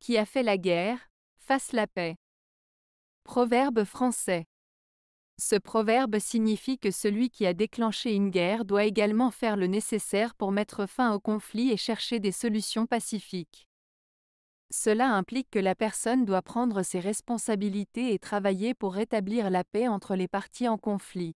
qui a fait la guerre, fasse la paix. Proverbe français. Ce proverbe signifie que celui qui a déclenché une guerre doit également faire le nécessaire pour mettre fin au conflit et chercher des solutions pacifiques. Cela implique que la personne doit prendre ses responsabilités et travailler pour rétablir la paix entre les parties en conflit.